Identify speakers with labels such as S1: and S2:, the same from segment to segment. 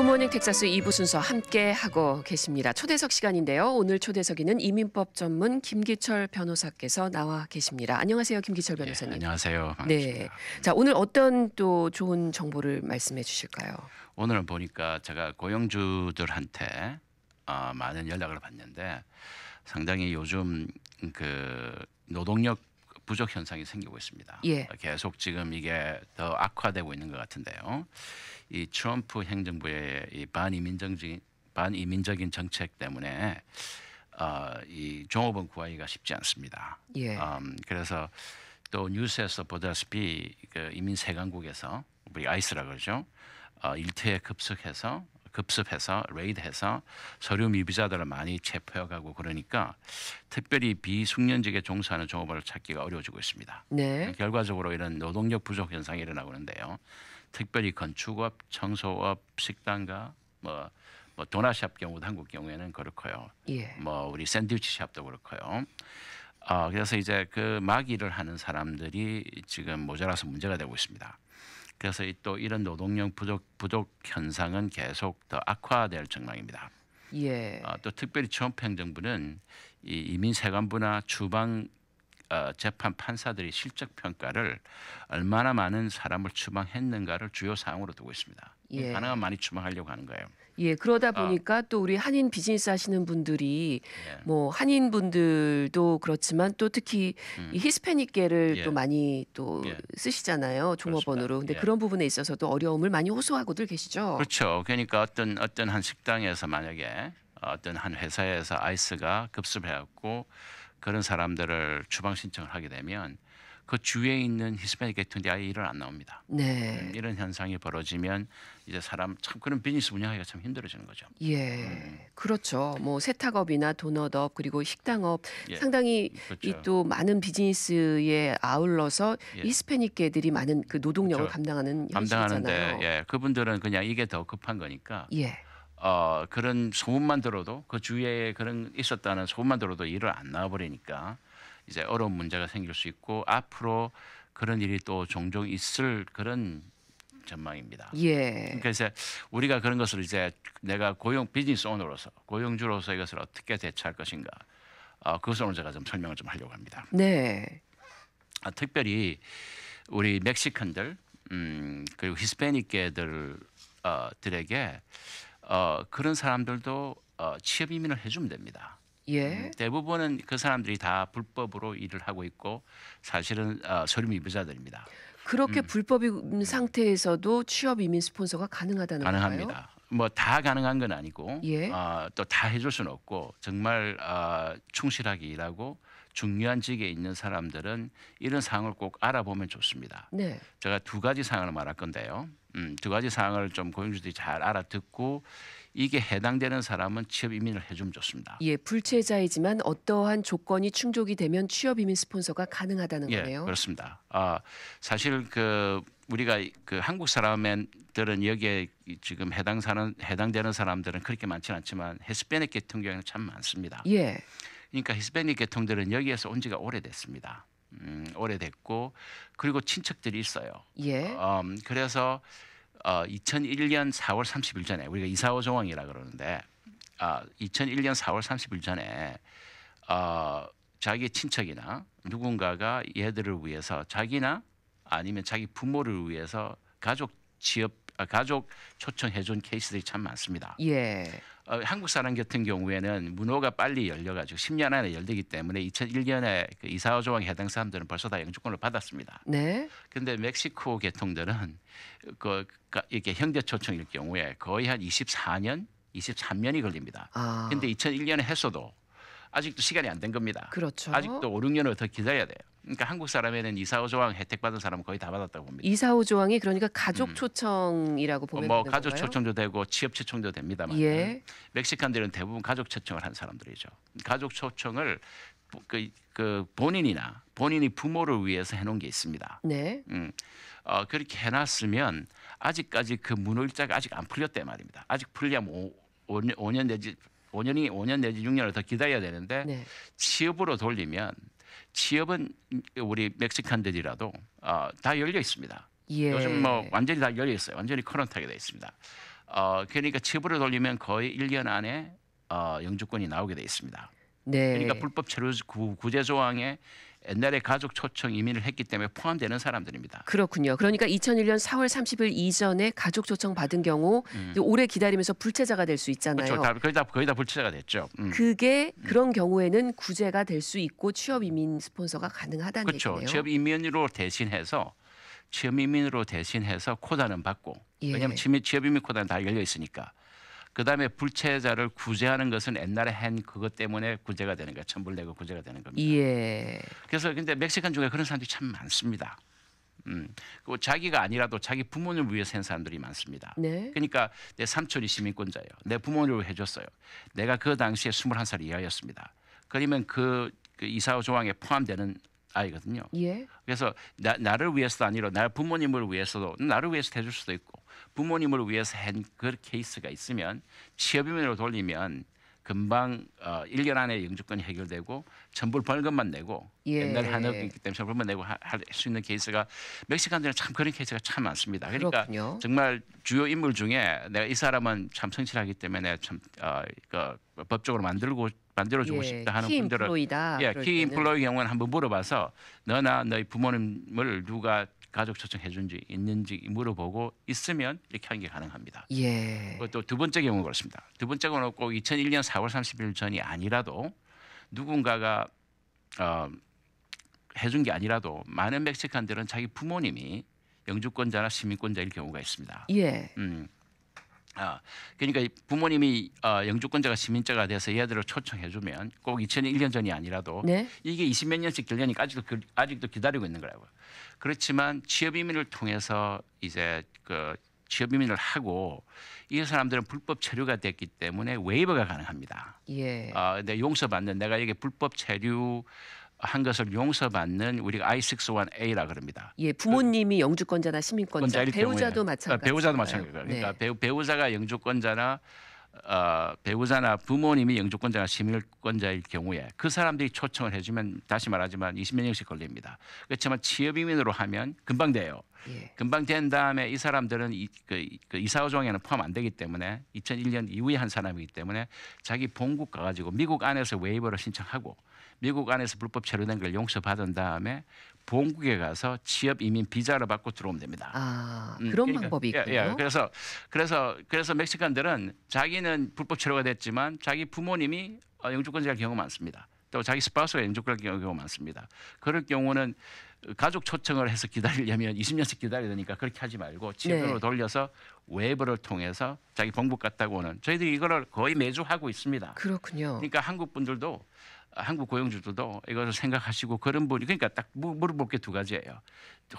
S1: 굿모닝 텍사스 2부 순서 함께 하고 계십니다. 초대석 시간인데요. 오늘 초대석에는 이민법 전문 김기철 변호사께서 나와 계십니다. 안녕하세요, 김기철 예, 변호사님. 네, 안녕하세요. 반갑습니다. 네. 자, 오늘 어떤 또 좋은 정보를 말씀해 주실까요?
S2: 오늘은 보니까 제가 고용주들한테 어, 많은 연락을 받는데 상당히 요즘 그 노동력 부족 현상이 생기고 있습니다. 예. 계속 지금 이게 더 악화되고 있는 것 같은데요. 이 트럼프 행정부의 이 반이민정적인 반이민적인 정책 때문에 어, 이 종업원 구하기가 쉽지 않습니다. 예. 음, 그래서 또 뉴스에서 보다시피 그 이민 세강국에서 우리 아이스라 그러죠. 어, 일터에 급속해서 급습해서 레이드해서 서류 미비자들을 많이 체포해가고 그러니까 특별히 비숙련직에 종사하는 종업원을 찾기가 어려워지고 있습니다. 네. 결과적으로 이런 노동력 부족 현상이 일어나고 는데요 특별히 건축업, 청소업, 식당가 뭐, 뭐 도나샵 경우도 한국 경우에는 그렇고요. 예. 뭐 우리 샌드위치 샵도 그렇고요. 어, 그래서 이제 그 마기를 하는 사람들이 지금 모자라서 문제가 되고 있습니다. 그래서 또 이런 노동력 부족 부족 현상은 계속 더 악화될 전망입니다.
S1: 예. 어,
S2: 또 특별히 트럼프 행정부는 이 이민 세관부나 주방 어, 재판 판사들이 실적 평가를 얼마나 많은 사람을 추방했는가를 주요 사항으로 두고 있습니다. 예. 가능한 많이 추방하려고 하는 거예요.
S1: 예, 그러다 아. 보니까 어. 또 우리 한인 비즈니스 하시는 분들이 예. 뭐 한인 분들도 그렇지만 또 특히 음. 히스패닉계를 예. 또 많이 또 예. 쓰시잖아요 종업원으로. 그렇습니 예. 그런 부분에 있어서도 어려움을 많이 호소하고들 계시죠.
S2: 그렇죠. 그러니까 어떤 어떤 한 식당에서 만약에 어떤 한 회사에서 아이스가 급습해갖고 그런 사람들을 추방 신청을 하게 되면 그 주위에 있는 히스패닉 계통들이 아예 일을 안 나옵니다.
S1: 네. 음,
S2: 이런 현상이 벌어지면 이제 사람 참 그런 비즈니스 운영하기가 참 힘들어지는 거죠.
S1: 예, 음. 그렇죠. 뭐 세탁업이나 도넛업 그리고 식당업 예. 상당히 그렇죠. 또 많은 비즈니스에 아울러서 예. 히스패닉계들이 많은 그 노동력을 그렇죠. 감당하는 감당하는데 예,
S2: 그분들은 그냥 이게 더 급한 거니까. 예. 어, 그런 소문만 들어도 그 주위에 그런 있었다는 소문만 들어도 일을 안 나와버리니까 이제 어려운 문제가 생길 수 있고 앞으로 그런 일이 또 종종 있을 그런 전망입니다. 예. 그래서 그러니까 우리가 그런 것을 이제 내가 고용 비즈니스 오너로서 고용주로서 이것을 어떻게 대처할 것인가 어, 그것을 오늘 제가 좀 설명을 좀 하려고 합니다.
S1: 네.
S2: 아, 특별히 우리 멕시칸들 음, 그리고 히스패닉계들 어, 들에게 어, 그런 사람들도 어, 취업 이민을 해주면 됩니다. 예. 음, 대부분은 그 사람들이 다 불법으로 일을 하고 있고 사실은 어, 소름 이부자들입니다. 그렇게 음.
S1: 불법인 상태에서도 취업 이민 스폰서가 가능하다는 가능합니다.
S2: 뭐 다 가능한 건 아니고 예. 어, 또다 해줄 수는 없고 정말 어, 충실하게 일하고 중요한 직에 있는 사람들은 이런 상황을 꼭 알아보면 좋습니다. 네. 제가 두 가지 상황을 말할 건데요. 음, 두 가지 사항을 좀 고용주들이 잘 알아듣고 이게 해당되는 사람은 취업 이민을 해주면 좋습니다.
S1: 예, 불체자이지만 어떠한 조건이 충족이 되면 취업 이민 스폰서가 가능하다는 예, 거네요.
S2: 그렇습니다. 아, 사실 그 우리가 그 한국 사람들은 여기에 지금 해당 사는 해당되는 사람들은 그렇게 많지는 않지만 히스패닉 계통 경우는참 많습니다. 예. 그러니까 히스패닉 계통들은 여기에서 온 지가 오래됐습니다. 음, 오래됐고 그리고 친척들이 있어요. 예. 어, 그래서 어, 2001년 4월 30일 전에 우리가 이사오 정황이라 그러는데 아, 2001년 4월 30일 전에 어, 자기 친척이나 누군가가 얘들을 위해서 자기나 아니면 자기 부모를 위해서 가족 취업 아, 가족 초청해 준 케이스들이 참 많습니다. 예. 어, 한국 사람 같은 경우에는 문호가 빨리 열려가지고 10년 안에 열리기 때문에 2001년에 그이사호 조항에 해당 사람들은 벌써 다 영주권을 받았습니다. 네. 근데 멕시코 계통들은 그, 그 이렇게 형제 초청일 경우에 거의 한 24년, 23년이 걸립니다. 아. 근데 2001년에 했어도 아직도 시간이 안 된 겁니다. 그렇죠. 아직도 5, 6년을 더 기다려야 돼요. 그러니까 한국 사람에는 이사오 조항 혜택 받은 사람은 거의 다 받았다고 봅니다.
S1: 이사오 조항이 그러니까 가족 음. 초청이라고 보면 뭐 되는 가족 건가요? 초청도
S2: 되고 취업 초청도 됩니다만 예. 멕시칸들은 대부분 가족 초청을 한 사람들이죠. 가족 초청을 그, 그 본인이나 본인이 부모를 위해서 해놓은 게 있습니다. 네. 음, 어, 그렇게 해놨으면 아직까지 그 문호일자가 아직 안 풀렸대 말입니다. 아직 풀려면 오, 오 년- 오년 내지 5년이 5년 내지 6년을 더 기다려야 되는데 네. 취업으로 돌리면 취업은 우리 멕시칸들이라도 어, 다 열려 있습니다. 예. 요즘 뭐 완전히 다 열려 있어요. 완전히 커런트하게 돼 있습니다. 어, 그러니까 체부을 돌리면 거의 1년 안에 어, 영주권이 나오게 돼 있습니다. 네. 그러니까 불법 체류 구제 조항에 옛날에 가족 초청 이민을 했기 때문에 포함되는 사람들입니다.
S1: 그렇군요. 그러니까 2001년 4월 30일 이전에 가족 초청 받은 경우 음. 오래 기다리면서 불체자가 될 수 있잖아요. 그렇죠. 다,
S2: 거의 다 거의 다 불체자가 됐죠. 음.
S1: 그게 음. 그런 경우에는 구제가 될 수 있고 취업 이민 스폰서가 가능하다는 그렇죠. 얘기네요. 취업
S2: 이민으로 대신해서 취업 이민으로 대신해서 코다는 받고 예. 왜냐하면 취업 이민 코다는 다 열려 있으니까. 그 다음에 불체자를 구제하는 것은 옛날에 한 그것 때문에 구제가 되는 거예요. 천불 내고 구제가 되는 겁니다. 예. 그래서 근데 멕시칸 중에 그런 사람들이 참 많습니다. 음, 그 자기가 아니라도 자기 부모님을 위해서 한 사람들이 많습니다. 네. 그러니까 내 삼촌이 시민권자예요. 내 부모님을 해줬어요. 내가 그 당시에 21살 이하였습니다. 그러면 그, 그 이사호 조항에 포함되는 아이거든요. 예. 그래서 나, 를 위해서도 아니라 나 부모님을 위해서도 나를 위해서 해줄 수도 있고 부모님을 위해서 한 그 케이스가 있으면 취업이면으로 돌리면 금방 어, 1년 안에 영주권이 해결되고 전부 벌금만 내고 예. 옛날 한옥이기 때문에 벌금만 내고 할 수 있는 케이스가 멕시칸들은 참 그런 케이스가 참 많습니다. 그러니까 그렇군요. 정말 주요 인물 중에 내가 이 사람은 참 성실하기 때문에 참 어, 그, 법적으로 만들고 만들어주고 예, 싶다 하는 분들을 예, 키인플로이 경우는 한번 물어봐서 너나 너희 부모님을 누가 가족 초청해 준지 있는지 물어보고 있으면 이렇게 하는 게 가능합니다.
S1: 예.
S2: 그두 번째 경우 그렇습니다. 두 번째 경우는 없 2001년 4월 30일 전이 아니라도 누군가가 어, 해준 게 아니라도 많은 멕시칸들은 자기 부모님이 영주권자나 시민권자일 경우가 있습니다. 예. 음. 아, 그러니까 부모님이 어, 영주권자가 시민자가 돼서 얘들을 초청해주면 꼭 2001년 전이 아니라도 네? 이게 20몇 년씩 들려니까 아직도 그, 아직도 기다리고 있는 거라고요. 그렇지만 취업 이민을 통해서 이제 그 취업 이민을 하고 이 사람들은 불법 체류가 됐기 때문에 웨이버가 가능합니다. 예. 어, 근데 용서받는 내가 이게 불법 체류 한 것을 용서받는 우리가 I601A라 그럽니다.
S1: 예, 부모님이 영주권자나 시민권자, 배우자도 아, 마찬가지. 배우자도 마찬가지 네. 그러니까 네.
S2: 배우, 배우자가 영주권자나 어, 배우자나 부모님이 영주권자나 시민권자일 경우에 그 사람들이 초청을 해주면 다시 말하지만 20몇 년씩 걸립니다. 그렇지만 취업이민으로 하면 금방 돼요. 예. 금방 된 다음에 이 사람들은 이, 그, 그 이사오종에는 포함 안 되기 때문에 2001년 이후에 한 사람이기 때문에 자기 본국 가가지고 미국 안에서 웨이버를 신청하고 미국 안에서 불법 체류된 걸 용서받은 다음에 보험국에 가서 취업 이민 비자를 받고 들어오면 됩니다.
S1: 아 음, 그런 음, 그러니까, 방법이 있군요. 예, 예,
S2: 그래서 그래서 그래서 멕시칸들은 자기는 불법 체류가 됐지만 자기 부모님이 어, 영주권자일 경우 많습니다. 또 자기 스파우스가 영주권자 경우가 많습니다. 그럴 경우는 가족 초청을 해서 기다리려면 20년씩 기다리니까 그렇게 하지 말고 집으로 네. 돌려서 웨이브를 통해서 자기 본국 갔다고 오는 저희들이 이거를 거의 매주 하고 있습니다.
S1: 그렇군요. 그러니까
S2: 한국 분들도 한국 고용주들도 이것을 생각하시고 그런 분이 그러니까 딱 물어볼 게 두 가지예요.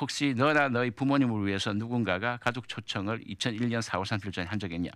S2: 혹시 너나 너희 부모님을 위해서 누군가가 가족 초청을 2001년 4월 3일 전에 한 적이 있냐?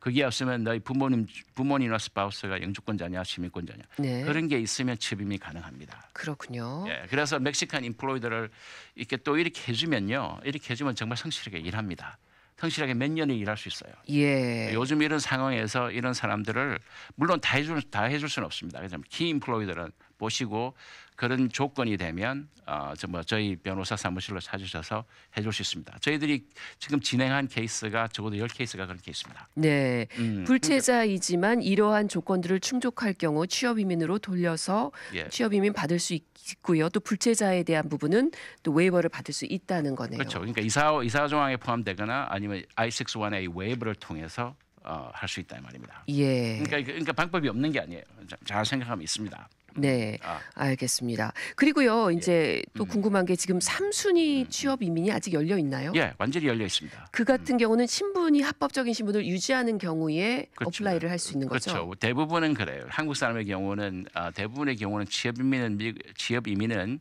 S2: 그게 없으면 너희 부모님 부모님이나 스파우스가 영주권자냐 시민권자냐 네. 그런 게 있으면 취임이 가능합니다.
S1: 그렇군요. 예,
S2: 그래서 멕시칸 인플로이더를 이렇게 또 이렇게 해주면요, 이렇게 해주면 정말 성실하게 일합니다. 성실하게 몇 년을 일할 수 있어요.
S1: 예.
S2: 요즘 이런 상황에서 이런 사람들을 물론 다 해줄 다 해줄 수는 없습니다. 그냥 키 인플로이들은 모시고 그런 조건이 되면 어, 뭐 저희 변호사 사무실로 찾으셔서 해줄 수 있습니다. 저희들이 지금 진행한 케이스가 적어도 열케이스가 그런 케이스입니다.
S1: 네. 음. 불체자이지만 이러한 조건들을 충족할 경우 취업이민으로 돌려서 예. 취업이민 받을 수 있고요. 또 불체자에 대한 부분은 또 웨이버를 받을 수 있다는 거네요.
S2: 그렇죠. 그러니까 이사 이사 조항에 포함되거나 아니면 I61A 웨이버를 통해서 어, 할수 있다 는 말입니다. 예. 그러니까, 그러니까 방법이 없는 게 아니에요. 잘 생각하면 있습니다. 네, 아.
S1: 알겠습니다. 그리고요, 예. 이제 또 음. 궁금한 게 지금 삼순위 음. 취업 이민이 아직 열려 있나요? 예,
S2: 완전히 열려 있습니다.
S1: 그 같은 음. 경우는 신분이 합법적인 신분을 유지하는 경우에 그렇죠. 어플라이를 할 수 있는 거죠. 그렇죠.
S2: 대부분은 그래요. 한국 사람의 경우는 아, 대부분의 경우는 취업 이민은 미, 취업 이민은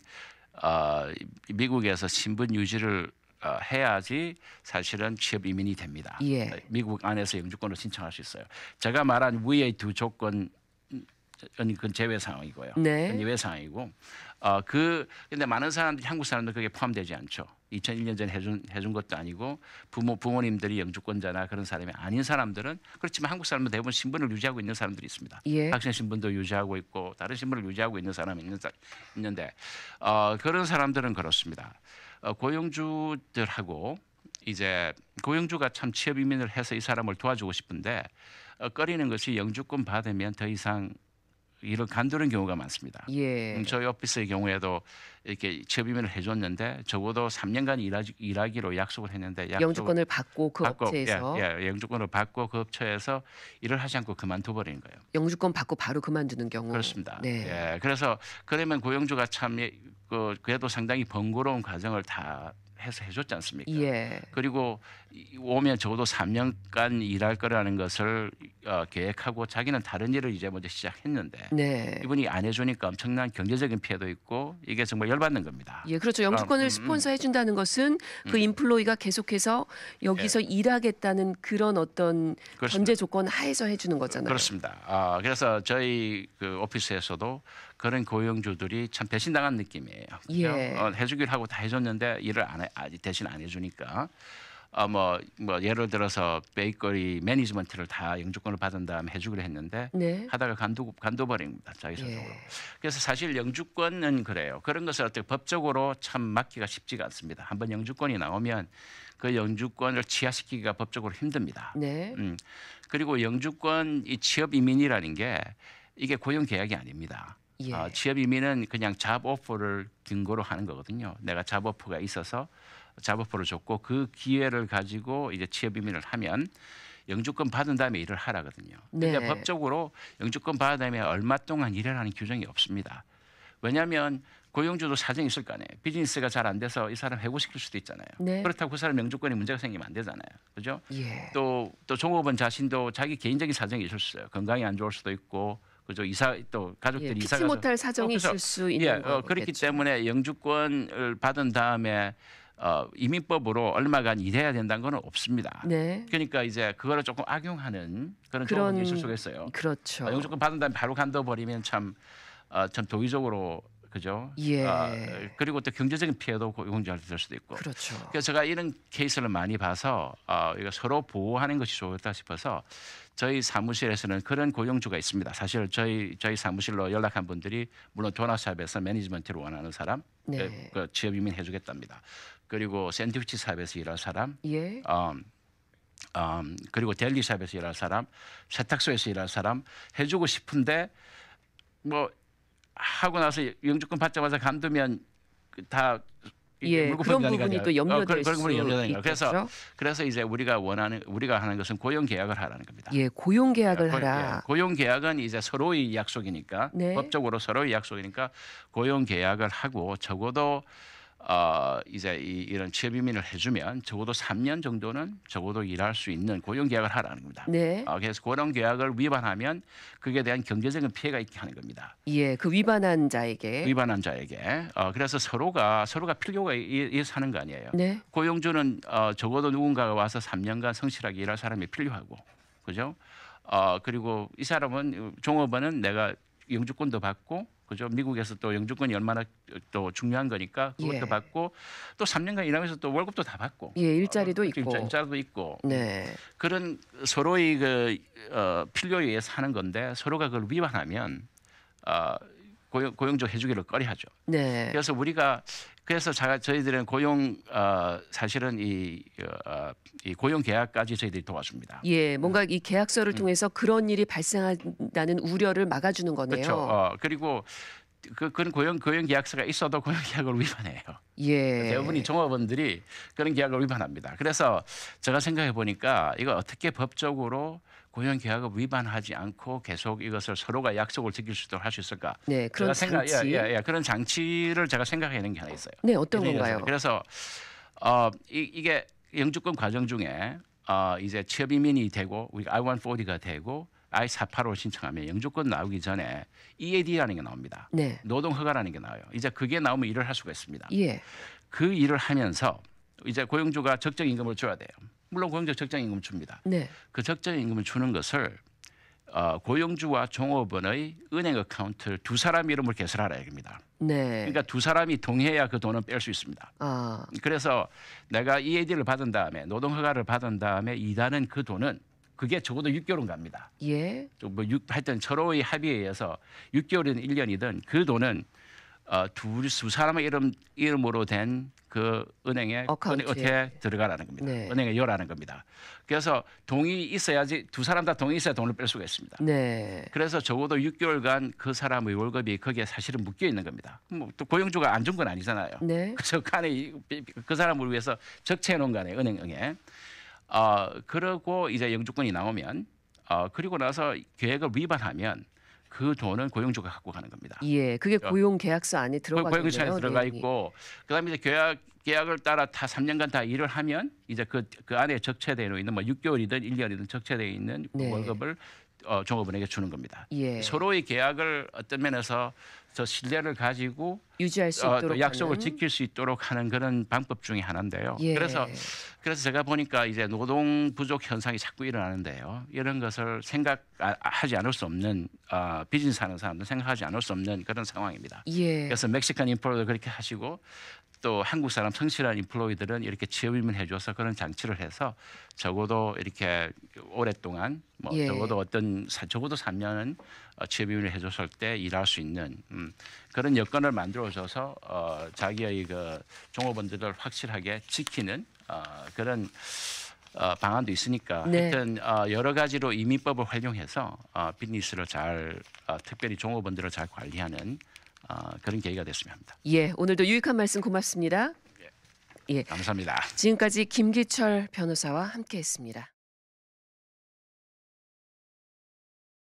S2: 아, 미국에서 신분 유지를 어, 해야지 사실은 취업 이민이 됩니다. 예. 미국 안에서 영주권을 신청할 수 있어요. 제가 말한 위의 두 조건 그건 제외 상황이고요. 네. 예외 상황이고 어, 그 근데 많은 사람들이 한국 사람들 그게 포함되지 않죠. 2001년 전에 해준 해준 것도 아니고 부모 부모님들이 영주권자나 그런 사람이 아닌 사람들은 그렇지만 한국 사람은 대부분 신분을 유지하고 있는 사람들이 있습니다. 예. 학생 신분도 유지하고 있고 다른 신분을 유지하고 있는 사람이 있는, 있는데 어, 그런 사람들은 그렇습니다. 어, 고용주들하고 이제 고용주가 참 취업 이민을 해서 이 사람을 도와주고 싶은데 어, 꺼리는 것이 영주권 받으면 더 이상 일을 간두는 경우가 많습니다. 예. 음, 저희 오피스의 경우에도 이렇게 취업이면을 해줬는데 적어도 3년간 일하, 기로 약속을 했는데 약속, 영주권을 받고 그 받고, 업체에서 예, 예, 영주권을 받고 그 업체에서 일을 하지 않고 그만둬 버리 거예요. 영주권 받고 바로 그만두는 경우 그렇습니다. 네. 예, 그래서 그러면 고용주가 참 그, 그래도 상당히 번거로운 과정을 다 해서 해줬지 않습니까? 예. 그리고 오면 적어도 3년간 일할 거라는 것을 어, 계획하고 자기는 다른 일을 이제 먼저 시작했는데 네. 이분이 안 해주니까 엄청난 경제적인 피해도 있고 이게 정말 열받는 겁니다.
S1: 예, 그렇죠. 영주권을 음, 음, 스폰서 해준다는 것은 그 음. 인플로이가 계속해서 여기서 예. 일하겠다는 그런 어떤 전제 조건 하에서 해주는 거잖아요.
S2: 그렇습니다. 아, 그래서 저희 그 오피스에서도 그런 고용주들이 참 배신당한 느낌이에요.
S1: 예. 어,
S2: 해주기로 하고 다 해줬는데 일을 안 해, 대신 안 해주니까. 어뭐 아, 뭐 예를 들어서 베이커리 매니지먼트를 다 영주권을 받은 다음 해주기로 했는데 네. 하다가 간두 간둬버립니다 자기 적으로 예. 그래서 사실 영주권은 그래요. 그런 것을 어떻게 법적으로 참 막기가 쉽지가 않습니다. 한번 영주권이 나오면 그 영주권을 취하시키기가 법적으로 힘듭니다.
S1: 네. 음.
S2: 그리고 영주권 이 취업 이민이라는 게 이게 고용 계약이 아닙니다. 예. 어, 취업 이민은 그냥 잡 오퍼를 근거로 하는 거거든요. 내가 잡 오퍼가 있어서 자업포를 줬고 그 기회를 가지고 이제 취업 이민을 하면 영주권 받은 다음에 일을 하라거든요. 네. 근데 법적으로 영주권 받은 다음에 얼마 동안 일을 하는 규정이 없습니다. 왜냐하면 고용주도 사정이 있을 거 아니에요. 비즈니스가 잘 안 돼서 이 사람 해고시킬 수도 있잖아요. 네. 그렇다고 그 사람 영주권이 문제가 생기면 안 되잖아요. 그죠? 예. 또, 또 종업원 자신도 자기 개인적인 사정이 있을 수 있어요. 건강이 안 좋을 수도 있고 그죠 이사 또 가족들이 예, 이사 가서 못할 사정이 어, 있을 수 있는 예, 어, 그렇기 때문에 영주권을 받은 다음에 어, 이민법으로 얼마간 일해야 된다는 건 없습니다. 네. 그러니까 이제 그거를 조금 악용하는 그런 경우도 있을 수가 있어요. 그렇죠. 어, 영주권 받은 다음에 바로 간다 버리면 참참 어, 참 도의적으로 그죠? 예. 어, 그리고 또 경제적인 피해도 고용자 공제할 수도 있고. 그렇죠. 그래서 제가 이런 케이스를 많이 봐서 어, 이거 서로 보호하는 것이 좋겠다 싶어서 저희 사무실에서는 그런 고용주가 있습니다. 사실 저희 저희 사무실로 연락한 분들이 물론 도나샵에서 매니지먼트를 원하는 사람, 네. 그, 그 취업 이민 해주겠답니다. 그리고 샌드위치 샵에서 일할 사람, 예. 어, 어, 그리고 델리샵에서 일할 사람, 세탁소에서 일할 사람 해주고 싶은데 뭐 하고 나서 영주권 받자마자 감두면 다 예, 어, 그런 부분이 또 염려될 어, 그, 수 있겠죠. 그래서 그래서 이제 우리가 원하는 우리가 하는 것은 고용 계약을 하라는
S1: 겁니다. 예, 고용 계약을 고, 예, 하라. 예,
S2: 고용 계약은 이제 서로의 약속이니까 네. 법적으로 서로의 약속이니까 고용 계약을 하고 적어도 어, 이제 이, 이런 취업 이민을 해주면 적어도 3년 정도는 적어도 일할 수 있는 고용 계약을 하라는 겁니다. 네. 어, 그래서 고용 계약을 위반하면 그에 대한 경제적인 피해가 있게 하는 겁니다.
S1: 예, 그 위반한 자에게. 위반한
S2: 자에게. 어, 그래서 서로가 서로가 필요가 사는거 아니에요. 네. 고용주는 어, 적어도 누군가가 와서 3년간 성실하게 일할 사람이 필요하고, 그죠? 어, 그리고 이 사람은 종업원은 내가 영주권도 받고 그죠? 미국에서 또 영주권이 얼마나 또 중요한 거니까 그것도 예. 받고 또 3년간 일하면서 또 월급도 다 받고
S1: 예, 일자리도 어, 있고
S2: 일자리도 있고 네. 그런 서로의 그 어, 필요에 의해 서하는 건데 서로가 그걸 위반하면 어, 고용, 고용적 해주기를 꺼려하죠. 네. 그래서 우리가 그래서 저희들은 고용 어, 사실은 이, 어, 어, 이 고용 계약까지 저희들이 도와줍니다.
S1: 예, 뭔가 음. 이 계약서를 음. 통해서 그런 일이 발생한다는 우려를 막아주는 거네요. 그렇죠.
S2: 어, 그리고 그, 그런 고용 고용 계약서가 있어도 고용 계약을 위반해요.
S1: 예. 대부분이
S2: 종업원들이 그런 계약을 위반합니다. 그래서 제가 생각해 보니까 이거 어떻게 법적으로 고용 계약을 위반하지 않고 계속 이것을 서로가 약속을 지킬 수도할 수 있을까?
S1: 네, 그런 생각, 예, 장치. 예,
S2: 예, 예, 그런 장치를 제가 생각해낸 게 하나 있어요. 네, 어떤 건가요? 그래서 어, 이, 이게 영주권 과정 중에 어, 이제 취업 이민이 되고 우리가 I-140가 되고 I-485 신청하면 영주권 나오기 전에 EAD라는 게 나옵니다. 네. 노동허가라는 게 나와요. 이제 그게 나오면 일을 할 수가 있습니다. 예. 그 일을 하면서 이제 고용주가 적정 임금을 줘야 돼요. 물론 고용주 적정 임금 줍니다. 네. 그 적정 임금을 주는 것을 어, 고용주와 종업원의 은행 어카운트를 두 사람 이름을 개설하라 이겁니다. 네. 그러니까 두 사람이 동의해야 그 돈은 뺄 수 있습니다. 아. 그래서 내가 EAD를 받은 다음에 노동허가를 받은 다음에 이단은 그 돈은 그게 적어도 6개월은 갑니다. 예. 좀뭐 하여튼 서로의 합의에 의해서 6개월이든 1년이든 그 돈은 어, 둘두 사람의 이름 이름으로 된 그 은행에 어떻게 들어가라는 겁니다. 네. 은행에 열라는 겁니다. 그래서 동의 있어야지 두 사람 다 동의 있어야 돈을 뺄 수가 있습니다.
S1: 네.
S2: 그래서 적어도 6개월간 그 사람의 월급이 거기에 사실은 묶여 있는 겁니다. 뭐또 고용주가 안 준 건 아니잖아요. 네. 그 간에 그 사람을 위해서 적체해 놓은 거 아니에요. 은행에. 어, 그러고 이제 영주권이 나오면 어, 그리고 나서 계획을 위반하면 그 돈은 고용주가 갖고 가는 겁니다.
S1: 예, 그게 어. 고용 계약서 안에 들어가 고용 계약서 안에 들어가
S2: 있고 그다음에 이제 계약 계약을 따라 다 3년간 다 일을 하면 이제 그, 그 안에 적체되어 있는 뭐 6개월이든 1년이든 적체되어 있는 네. 월급을 어, 종업원에게 주는 겁니다. 예. 서로의 계약을 어떤 면에서 더 신뢰를 가지고 유지할 수 어, 있도록 어, 약속을 하는? 지킬 수 있도록 하는 그런 방법 중에 하나인데요. 예. 그래서 그래서 제가 보니까 이제 노동 부족 현상이 자꾸 일어나는데요. 이런 것을 생각하지 아, 않을 수 없는 어, 비즈니스 하는 사람도 생각하지 않을 수 없는 그런 상황입니다.
S1: 예. 그래서
S2: 멕시칸 인플로도 그렇게 하시고 또 한국 사람 성실한 인플로이들은 이렇게 취업임을 해줘서 그런 장치를 해서 적어도 이렇게 오랫동안 뭐 예. 적어도 어떤 적어도 3년은 어, 취업임을 해줬을 때 일할 수 있는 음, 음, 그런 여건을 만들어 주서 어, 자기의 그 종업원들을 확실하게 지키는 어, 그런 어, 방안도 있으니까 네. 하여튼 어, 여러 가지로 이민법을 활용해서 어, 비즈니스를 잘 어, 특별히 종업원들을 잘 관리하는 어, 그런 계기가 됐으면 합니다.
S1: 예, 오늘도 유익한 말씀 고맙습니다. 예,
S2: 예. 감사합니다. 지금까지 김기철 변호사와 함께했습니다.